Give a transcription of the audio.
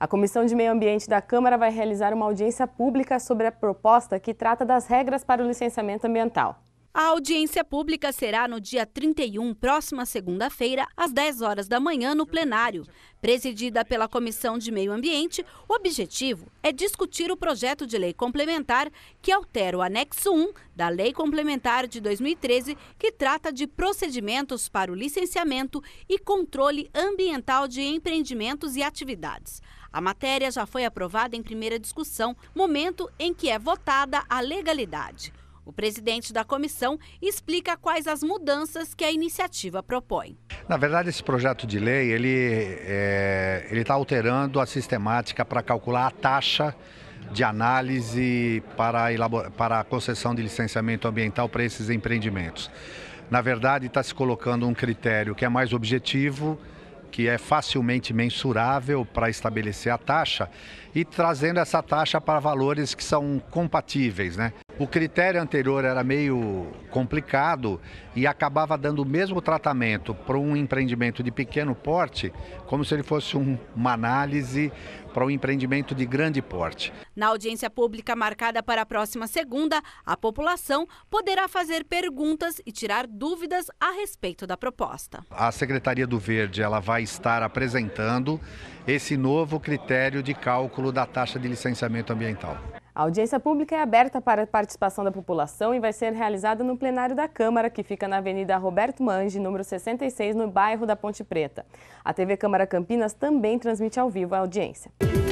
A Comissão de Meio Ambiente da Câmara vai realizar uma audiência pública sobre a proposta que trata das regras para o licenciamento ambiental. A audiência pública será no dia 31, próxima segunda-feira, às 10 horas da manhã, no plenário. Presidida pela Comissão de Meio Ambiente, o objetivo é discutir o projeto de lei complementar que altera o anexo 1 da Lei Complementar de 2013, que trata de procedimentos para o licenciamento e controle ambiental de empreendimentos e atividades. A matéria já foi aprovada em primeira discussão, momento em que é votada a legalidade. O presidente da comissão explica quais as mudanças que a iniciativa propõe. Na verdade, esse projeto de lei ele é, está alterando a sistemática para calcular a taxa de análise para, para a concessão de licenciamento ambiental para esses empreendimentos. Na verdade, está se colocando um critério que é mais objetivo, que é facilmente mensurável para estabelecer a taxa e trazendo essa taxa para valores que são compatíveis, né? O critério anterior era meio complicado e acabava dando o mesmo tratamento para um empreendimento de pequeno porte, como se ele fosse um, uma análise para um empreendimento de grande porte. Na audiência pública marcada para a próxima segunda, a população poderá fazer perguntas e tirar dúvidas a respeito da proposta. A Secretaria do Verde ela vai estar apresentando esse novo critério de cálculo da taxa de licenciamento ambiental. A audiência pública é aberta para a participação da população e vai ser realizada no plenário da Câmara, que fica na Avenida Roberto Mange, número 66, no bairro da Ponte Preta. A TV Câmara Campinas também transmite ao vivo a audiência.